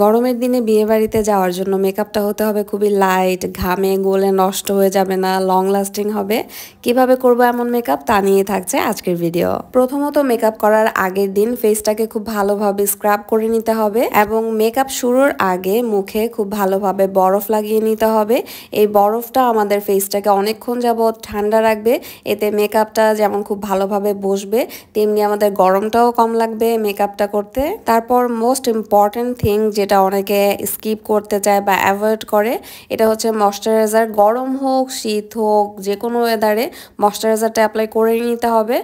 গরমের দিনে বিয়েবাড়িতে যাওয়ার জন্য মেকআপটা হতে হবে খুবই লাইট ঘামে গোলে নষ্ট হয়ে যাবে না লং লাস্টিং হবে কিভাবে করব এমন মেকআপ তা নিয়ে থাকছে আজকের ভিডিও প্রথমত মেকআপ করার আগের দিন ফেসটাকে খুব ভালোভাবে স্ক্রাব করে নিতে হবে এবং মেকআপ শুরুর আগে মুখে খুব ভালোভাবে বরফ লাগিয়ে নিতে হবে এই বরফটা আমাদের ফেসটাকে অনেকক্ষণ যাবৎ ঠান্ডা রাখবে এতে মেকআপটা যেমন খুব ভালোভাবে বসবে তেমনি আমাদের গরমটাও কম লাগবে মেকআপটা করতে তারপর মোস্ট ইম্পর্টেন্ট থিং যে যেটা অনেকে স্কিপ করতে চায় বা অ্যাভয়েড করে এটা হচ্ছে ময়শ্চারাইজার গরম হোক শীত হোক যে কোনো ওয়েদারে ময়শ্চারাইজারটা অ্যাপ্লাই করে নিতে হবে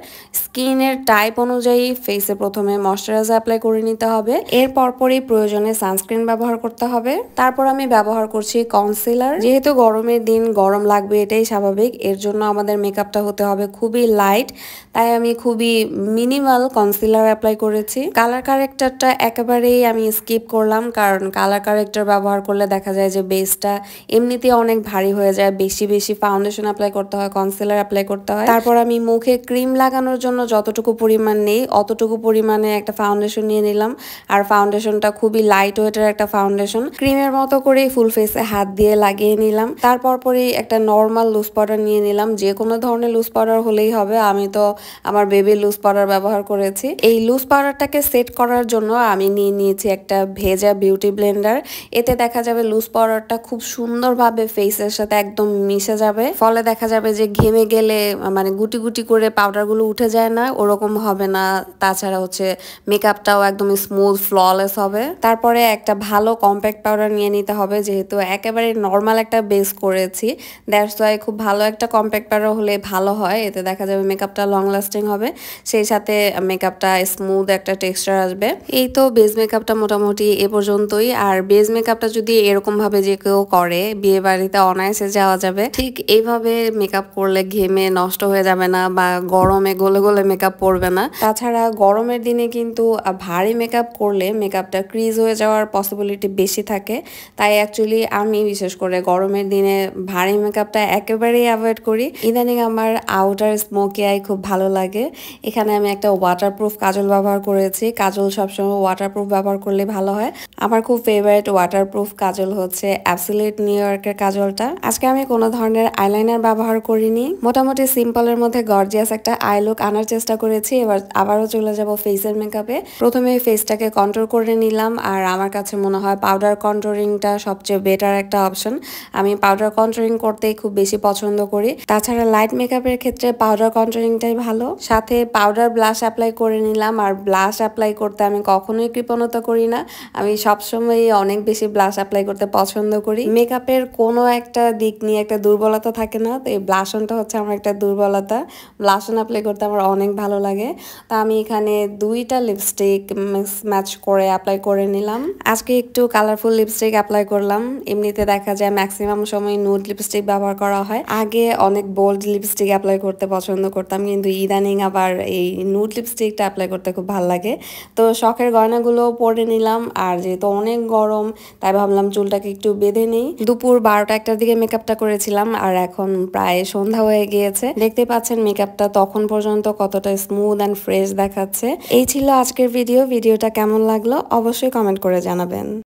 স্কিনের টাইপ অনুযায়ী ফেসে প্রথমে ময়শ্চারাইজার অ্যাপ্লাই করে নিতে হবে এরপর পরপরই প্রয়োজনে সানস্ক্রিন ব্যবহার করতে হবে তারপর আমি ব্যবহার করছি কনসিলার যেহেতু গরমের দিন গরম লাগবে এটাই স্বাভাবিক এর জন্য আমাদের মেকআপটা হতে হবে খুবই লাইট তাই আমি খুবই মিনিমাল কনসিলার অ্যাপ্লাই করেছি কালার কারেক্টারটা একেবারেই আমি স্কিপ করলাম কারণ কালার কারেক্টার ব্যবহার করলে দেখা যায় যে বেসটা এমনিতে অনেক ভারী হয়ে যায় বেশি বেশি ফাউন্ডেশন অ্যাপ্লাই করতে হয় কনসিলার অ্যাপ্লাই করতে হয় তারপর আমি মুখে ক্রিম লাগানোর জন্য যতটুকু পরিমাণ নেই অতটুকু পরিমাণে একটা ফাউন্ডেশন নিয়ে নিলাম আর ফাউন্ডেশনটা খুবই লাইট ওয়েটের একটা ফাউন্ডেশন ক্রিমের মতো করে ফুল ফেসে হাত দিয়ে লাগিয়ে নিলাম তারপর পরে একটা নর্মাল লুজ পাউডার নিয়ে নিলাম যে কোনো ধরনের লুজ পাউডার হলেই হবে আমি তো আমার বেবি লুজ পাউডার ব্যবহার করেছি এই লুজ পাউডারটাকে সেট করার জন্য আমি নিয়ে নিয়েছি একটা ভেজা বিউটি ব্লেন্ডার এতে দেখা যাবে লুজ পাউডারটা খুব সুন্দরভাবে ফেসের সাথে একদম মিশে যাবে ফলে দেখা যাবে যে ঘেমে গেলে মানে গুটি গুটি করে পাউডারগুলো উঠে যায় না ওরকম হবে না তাছাড়া হচ্ছে মেকআপটাও একদম স্মুথ ফ্ললেস হবে তারপরে একটা ভালো কম্প্যাক্ট পাউডার নিয়ে নিতে হবে যেহেতু একেবারে নর্মাল একটা বেস করেছি দ্যাটস ওয়াই খুব ভালো একটা কম্প্যাক্ট পাউডার হলে ভালো হয় এতে দেখা যাবে মেকআপটা লং লাস্টিং হবে সেই সাথে মেকআপটা স্মুথ একটা টেক্সচার আসবে এই তো বেস মেকআপটা মোটামুটি এ পর্যন্ত পর্যন্তই আর বেজ মেকআপটা যদি এরকমভাবে যে কেউ করে বিয়ে বাড়িতে অনায়াসে যাওয়া যাবে ঠিক এইভাবে মেকআপ করলে ঘেমে নষ্ট হয়ে যাবে না বা গরমে গলে গলে মেকআপ পড়বে না তাছাড়া গরমের দিনে কিন্তু ভারী মেকআপ করলে মেকআপটা ক্রিজ হয়ে যাওয়ার পসিবিলিটি বেশি থাকে তাই অ্যাকচুয়ালি আমি বিশেষ করে গরমের দিনে ভারী মেকআপটা একেবারেই অ্যাভয়েড করি ইদানিং আমার আউটার স্মোকি আই খুব ভালো লাগে এখানে আমি একটা ওয়াটারপ্রুফ কাজল ব্যবহার করেছি কাজল সবসময় ওয়াটারপ্রুফ ব্যবহার করলে ভালো হয় আমার খুব ফেভারিট ওয়াটারপ্রুফ কাজল হচ্ছে অ্যাবসুলেট নিউ ইয়র্কের কাজলটা আজকে আমি কোনো ধরনের আইলাইনার ব্যবহার করিনি মোটামুটি সিম্পলের মধ্যে গর্জিয়াস একটা আই লুক আনার চেষ্টা করেছি এবার আবারও চলে যাব ফেসের মেকআপে প্রথমে ফেসটাকে কন্ট্রোল করে নিলাম আর আমার কাছে মনে হয় পাউডার কন্ট্রোলিংটা সবচেয়ে বেটার একটা অপশন আমি পাউডার কন্ট্রোলিং করতেই খুব বেশি পছন্দ করি তাছাড়া লাইট মেকআপের ক্ষেত্রে পাউডার কন্ট্রোলিংটাই ভালো সাথে পাউডার ব্লাশ অ্যাপ্লাই করে নিলাম আর ব্লাশ অ্যাপ্লাই করতে আমি কখনোই কৃপণতা করি না আমি সবসময় অনেক বেশি ব্লাশ অ্যাপ্লাই করতে পছন্দ করি মেকআপের কোনো একটা দিক নিয়ে একটা দুর্বলতা থাকে না তো এই ব্লাশনটা হচ্ছে আমার একটা দুর্বলতা ব্লাশন অ্যাপ্লাই করতে আমার অনেক ভালো লাগে তো আমি এখানে দুইটা লিপস্টিক মিক্স ম্যাচ করে অ্যাপ্লাই করে নিলাম আজকে একটু কালারফুল লিপস্টিক অ্যাপ্লাই করলাম এমনিতে দেখা যায় ম্যাক্সিমাম সময় নুড লিপস্টিক ব্যবহার করা হয় আগে অনেক বোল্ড লিপস্টিক অ্যাপ্লাই করতে পছন্দ করতাম কিন্তু ইদানিং আবার এই নুড লিপস্টিকটা অ্যাপ্লাই করতে খুব ভালো লাগে তো শখের গয়নাগুলো পরে নিলাম আর যে তো অনেক গরম তাই ভাবলাম চুলটাকে একটু বেঁধে নেই দুপুর বারোটা একটার দিকে মেকআপটা করেছিলাম আর এখন প্রায় সন্ধ্যা হয়ে গিয়েছে দেখতে পাচ্ছেন মেকআপটা তখন পর্যন্ত কতটা স্মুথ অ্যান্ড ফ্রেশ দেখাচ্ছে এই ছিল আজকের ভিডিও ভিডিওটা কেমন লাগলো অবশ্যই কমেন্ট করে জানাবেন